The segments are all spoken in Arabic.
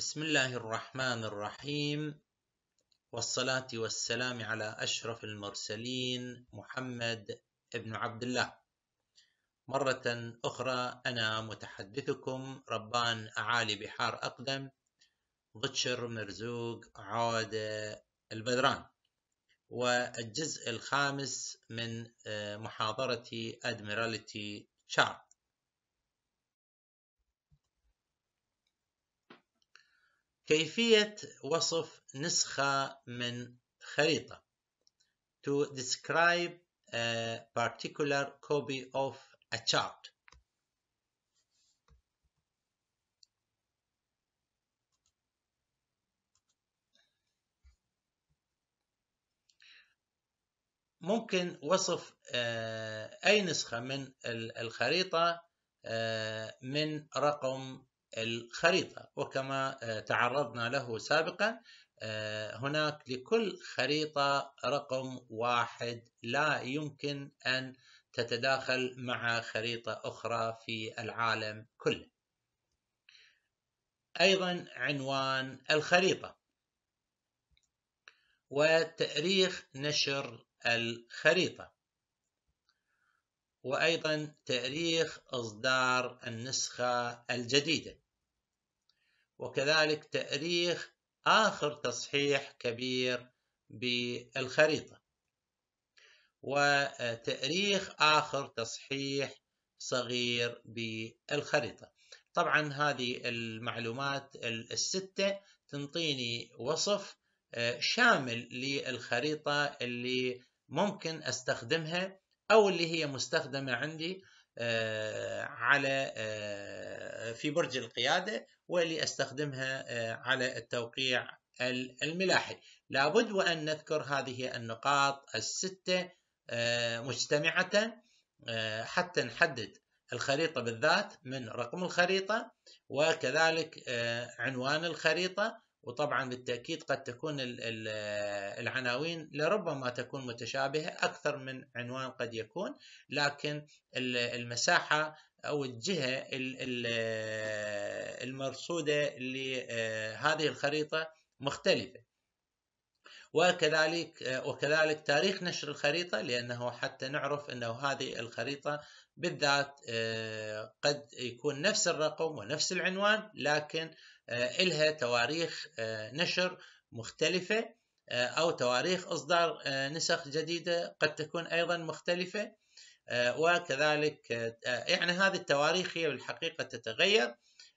بسم الله الرحمن الرحيم والصلاة والسلام على أشرف المرسلين محمد بن عبد الله مرة أخرى أنا متحدثكم ربان أعالي بحار أقدم ضتشر مرزوق عود البدران والجزء الخامس من آه، محاضرة أدميرالتي شار كيفية وصف نسخة من خريطة to describe a particular copy of a chart ممكن وصف آه، أي نسخة من الخريطة آه، من رقم الخريطة وكما آه، تعرضنا له سابقا آه، هناك لكل خريطة رقم واحد لا يمكن أن تتداخل مع خريطة أخرى في العالم كله أيضا عنوان الخريطة وتاريخ نشر الخريطة وأيضا تاريخ إصدار النسخة الجديدة وكذلك تأريخ آخر تصحيح كبير بالخريطة وتأريخ آخر تصحيح صغير بالخريطة طبعا هذه المعلومات الستة تنطيني وصف آه، شامل للخريطة اللي ممكن استخدمها او اللي هي مستخدمة عندي آه، على آه، في برج القيادة ولأستخدمها آه، على التوقيع الملاحي لابد وأن نذكر هذه النقاط الستة آه، مجتمعة آه، حتى نحدد الخريطة بالذات من رقم الخريطة وكذلك عنوان الخريطة وطبعا بالتأكيد قد تكون العناوين لربما تكون متشابهة أكثر من عنوان قد يكون لكن المساحة أو الجهة المرصودة لهذه آه، الخريطة مختلفة وكذلك آه، وكذلك تاريخ نشر الخريطة لأنه حتى نعرف أنه هذه الخريطة بالذات آه، قد يكون نفس الرقم ونفس العنوان لكن إلها تواريخ نشر مختلفة أو تواريخ إصدار نسخ جديدة قد تكون أيضا مختلفة آه، وكذلك آه، يعني هذه التواريخ هي بالحقيقة تتغير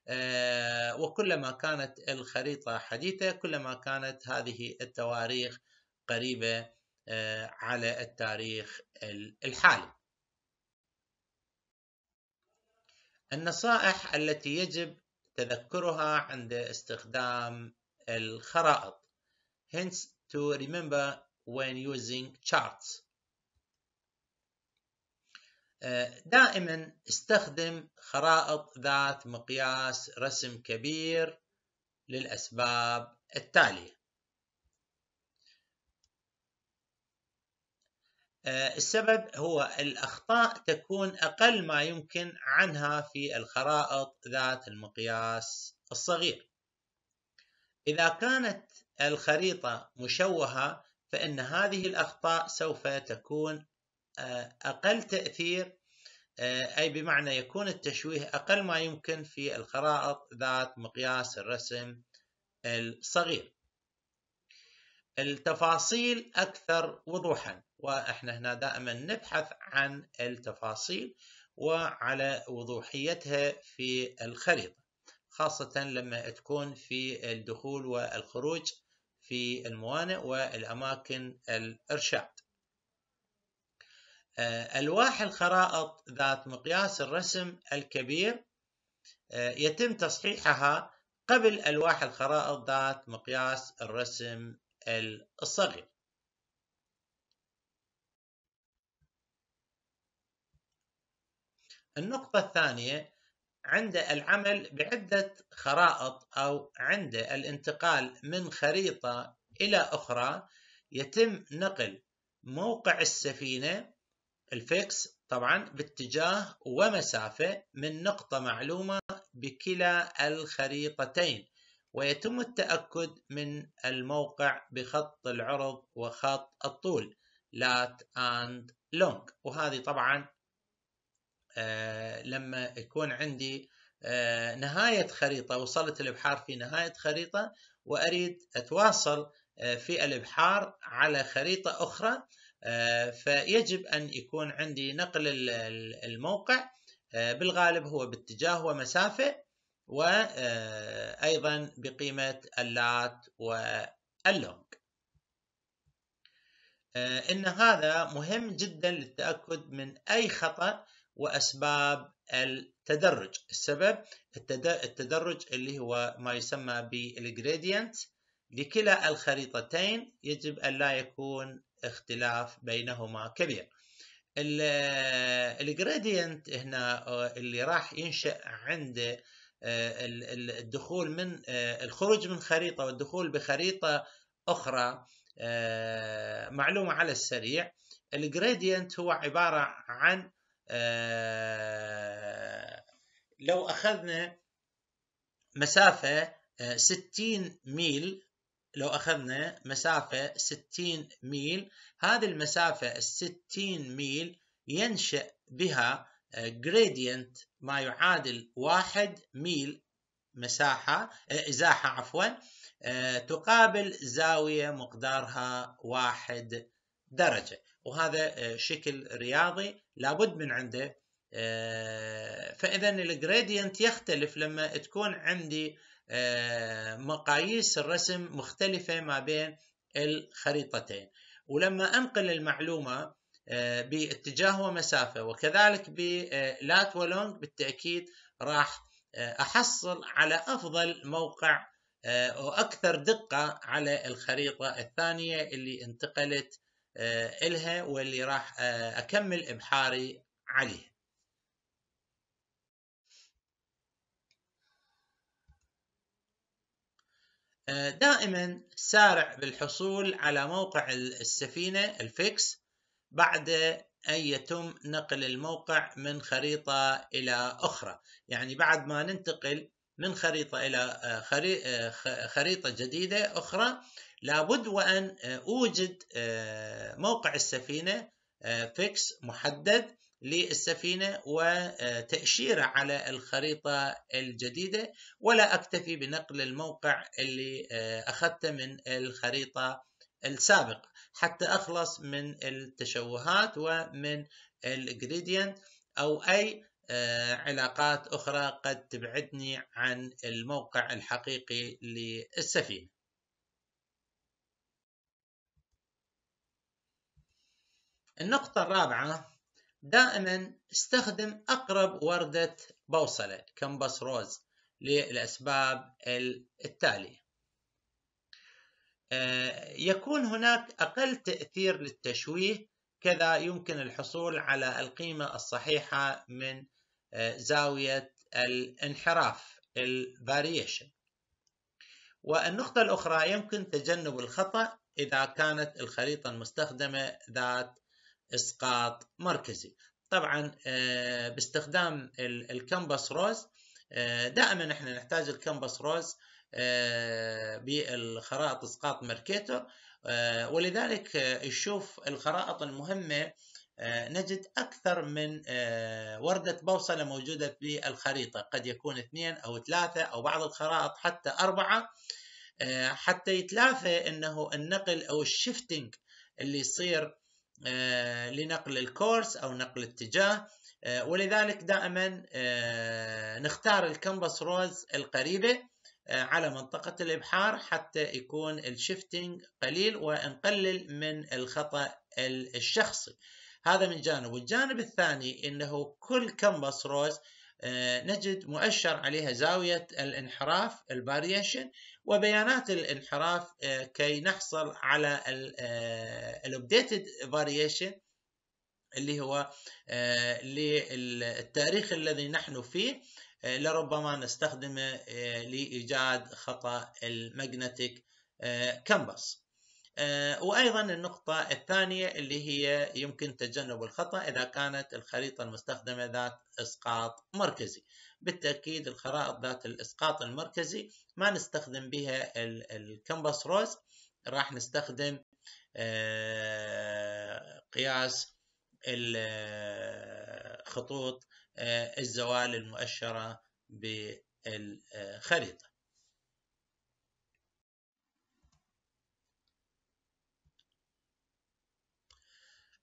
آه، وكلما كانت الخريطة حديثة كلما كانت هذه التواريخ قريبة على التاريخ الحالي النصائح التي يجب تذكرها عند استخدام الخرائط hence to remember when using charts دائما استخدم خرائط ذات مقياس رسم كبير للأسباب التالية آه، السبب هو الأخطاء تكون أقل ما يمكن عنها في الخرائط ذات المقياس الصغير إذا كانت الخريطة مشوهة فإن هذه الأخطاء سوف تكون آه، أقل تأثير آه، أي بمعنى يكون التشويه أقل ما يمكن في الخرائط ذات مقياس الرسم الصغير التفاصيل أكثر وضوحا وإحنا هنا دائما نبحث عن التفاصيل وعلى وضوحيتها في الخريطة خاصة لما تكون في الدخول والخروج في الموانئ والأماكن الإرشاد آه، ألواح الخرائط ذات مقياس الرسم الكبير آه، يتم تصحيحها قبل ألواح الخرائط ذات مقياس الرسم الصغير النقطة الثانية عند العمل بعدة خرائط أو عند الانتقال من خريطة إلى أخرى يتم نقل موقع السفينة الفيكس طبعا باتجاه ومسافة من نقطة معلومة بكلا الخريطتين ويتم التأكد من الموقع بخط العرض وخط الطول lat and long وهذه طبعا آه لما يكون عندي آه نهاية خريطة وصلت الإبحار في نهاية خريطة وأريد أتواصل آه في الإبحار على خريطة أخرى آه، فيجب أن يكون عندي نقل الموقع آه، بالغالب هو باتجاه ومسافة وأيضا آه، بقيمة اللات واللونج إن هذا مهم جدا للتأكد من أي خطأ وأسباب التدرج السبب التدرج اللي هو ما يسمى بالجريدينت لكلا الخريطتين يجب أن لا يكون اختلاف بينهما كبير الجريدينت هنا آه، اللي راح ينشأ عند آه، الدخول من آه، الخروج من خريطة والدخول بخريطة أخرى معلومة على السريع الجريدينت هو عبارة عن لو أخذنا مسافة 60 ميل لو أخذنا مسافة 60 ميل هذه المسافة 60 ميل ينشأ بها آه، gradient ما يعادل واحد ميل مساحة آه، إزاحة عفوا آه، تقابل زاوية مقدارها واحد درجة وهذا شكل رياضي لابد من عنده فإذا الجريدينت يختلف لما تكون عندي آه، مقاييس الرسم مختلفة ما بين الخريطتين ولما أنقل المعلومة آه، باتجاه ومسافة وكذلك بلات ولونج بالتأكيد راح آه، أحصل على أفضل موقع وأكثر دقة على الخريطة الثانية اللي انتقلت إلها واللي راح أكمل إبحاري عليها آه، دائما سارع بالحصول على موقع السفينة الفيكس بعد أن يتم نقل الموقع من خريطة إلى أخرى يعني بعد ما ننتقل من خريطة إلى آه، آه، خريطة جديدة أخرى لابد وأن أوجد موقع السفينة فيكس محدد للسفينه وتاشيره على الخريطه الجديده ولا اكتفي بنقل الموقع اللي اخذته من الخريطه السابقه حتى اخلص من التشوهات ومن الجريدينت او اي علاقات اخرى قد تبعدني عن الموقع الحقيقي للسفينه النقطة الرابعة دائما استخدم أقرب وردة بوصلة كمبس روز للأسباب التالية آه، يكون هناك أقل تأثير للتشويه كذا يمكن الحصول على القيمة الصحيحة من آه، زاوية الانحراف الفاريشن والنقطة الأخرى يمكن تجنب الخطأ إذا كانت الخريطة المستخدمة ذات اسقاط مركزي طبعا آه، باستخدام الكمبس روز آه، دائما احنا نحتاج الكمبس روز آه، بالخرائط اسقاط ماركيتو ولذلك نشوف الخرائط المهمه نجد أكثر من وردة بوصلة موجودة في الخريطة قد يكون اثنين أو ثلاثة أو بعض الخرائط حتى أربعة حتى يتلافى أنه النقل أو الشفتنج اللي يصير آه، لنقل الكورس أو نقل الاتجاه آه، ولذلك دائما آه، نختار الكمبس رولز القريبة على منطقة الإبحار حتى يكون الشيفتنج قليل ونقلل من الخطأ الشخصي هذا من جانب والجانب الثاني أنه كل كمبس رولز آه، نجد مؤشر عليها زاوية الانحراف الفاريشن وبيانات الانحراف آه، كي نحصل على الابديتد آه، فاريشن اللي هو للتاريخ الذي نحن فيه لربما نستخدمه لإيجاد خطأ المagnetic كامبس. آه، وايضا النقطه الثانيه اللي هي يمكن تجنب الخطا اذا كانت الخريطه المستخدمه ذات اسقاط مركزي بالتاكيد الخرائط ذات الاسقاط المركزي ما نستخدم بها الكمبس روز راح نستخدم آه، قياس خطوط آه، الزوال المؤشره بالخريطه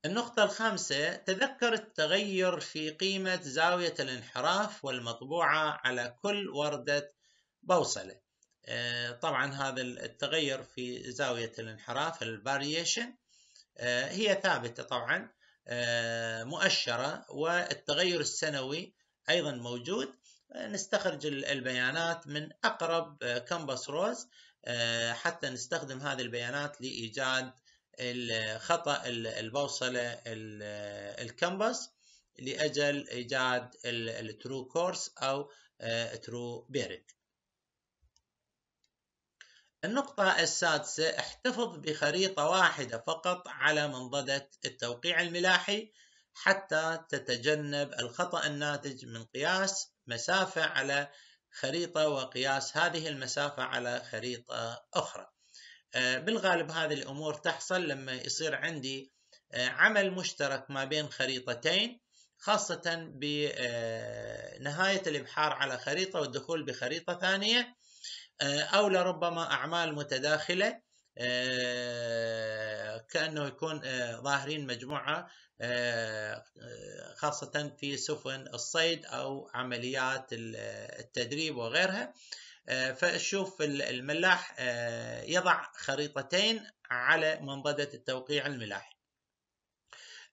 النقطة الخامسة تذكر التغير في قيمة زاوية الانحراف والمطبوعة على كل وردة بوصلة آه، طبعا هذا التغير في زاوية الانحراف الفاريشن آه، هي ثابتة طبعا آه، مؤشرة والتغير السنوي أيضا موجود نستخرج البيانات من أقرب كامبس روز حتى نستخدم هذه البيانات لإيجاد خطأ البوصلة الكمبس لأجل إيجاد الترو كورس أو ترو آه، بيرنج النقطة السادسة احتفظ بخريطة واحدة فقط على منضدة التوقيع الملاحي حتى تتجنب الخطأ الناتج من قياس مسافة على خريطة وقياس هذه المسافة على خريطة أخرى آه، بالغالب هذه الأمور تحصل لما يصير عندي آه، عمل مشترك ما بين خريطتين خاصة بنهاية آه، الإبحار على خريطة والدخول بخريطة ثانية أو لربما أعمال متداخلة كأنه يكون ظاهرين مجموعة خاصة في سفن الصيد أو عمليات التدريب وغيرها آه، فشوف الملاح آه، يضع خريطتين على منضدة التوقيع الملاحي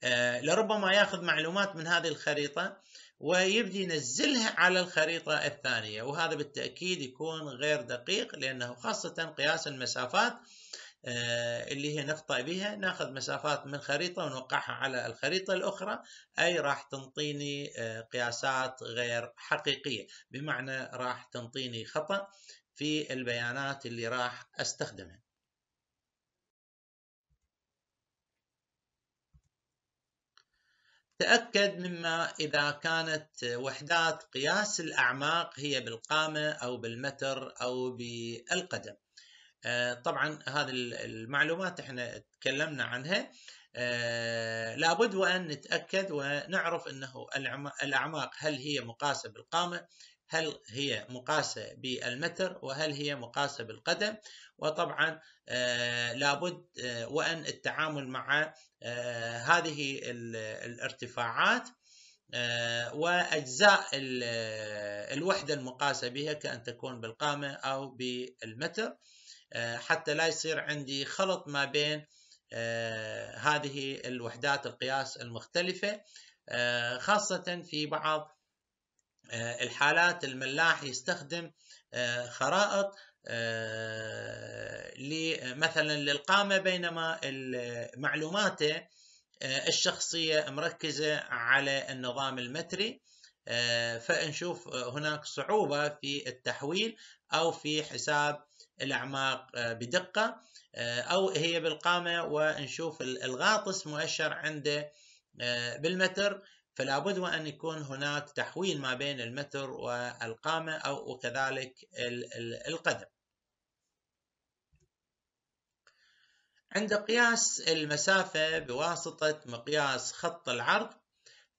آه، لربما ياخذ معلومات من هذه الخريطة ويبدي ينزلها على الخريطة الثانية وهذا بالتأكيد يكون غير دقيق لأنه خاصة قياس المسافات آه، اللي هي نقطة بها ناخذ مسافات من خريطة ونوقعها على الخريطة الأخرى أي راح تنطيني آه، قياسات غير حقيقية بمعنى راح تنطيني خطأ في البيانات اللي راح أستخدمها تأكد مما إذا كانت وحدات قياس الأعماق هي بالقامة أو بالمتر أو بالقدم آه، طبعا هذه المعلومات احنا تكلمنا عنها آه، لابد وان نتاكد ونعرف انه الاعماق هل هي مقاسه بالقامه هل هي مقاسة بالمتر وهل هي مقاسة بالقدم وطبعا آه، لابد وأن التعامل مع هذه الارتفاعات وأجزاء الوحدة المقاسة بها كأن تكون بالقامة أو بالمتر آه، حتى لا يصير عندي خلط ما بين آه، هذه الوحدات القياس المختلفة آه، خاصة في بعض الحالات الملاح يستخدم خرائط مثلا للقامة بينما معلوماته الشخصية مركزة على النظام المتري فنشوف هناك صعوبة في التحويل أو في حساب الأعماق آه، بدقة آه، أو هي بالقامة ونشوف الغاطس مؤشر عنده آه، بالمتر فلا بد وأن يكون هناك تحويل ما بين المتر والقامة أو وكذلك القدم عند قياس المسافة بواسطة مقياس خط العرض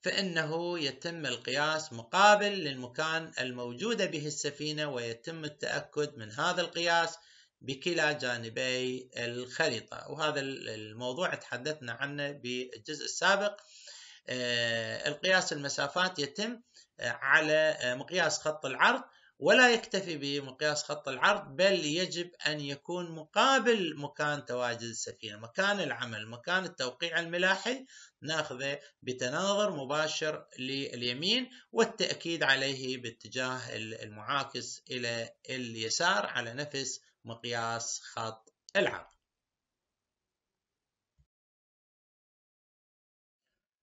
فإنه يتم القياس مقابل للمكان الموجودة به السفينة ويتم التأكد من هذا القياس بكلا جانبي الخريطة وهذا الموضوع تحدثنا عنه بالجزء السابق آه، القياس المسافات يتم آه، على آه، مقياس خط العرض ولا يكتفي بمقياس خط العرض بل يجب أن يكون مقابل مكان تواجد السفينة مكان العمل مكان التوقيع الملاحي ناخذه بتناظر مباشر لليمين والتأكيد عليه باتجاه المعاكس إلى اليسار على نفس مقياس خط العرض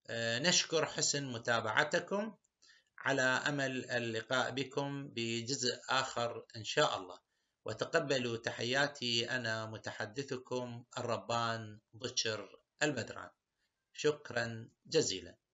آه، نشكر حسن متابعتكم على امل اللقاء بكم بجزء اخر ان شاء الله وتقبلوا تحياتي انا متحدثكم الربان بشر البدران شكرا جزيلا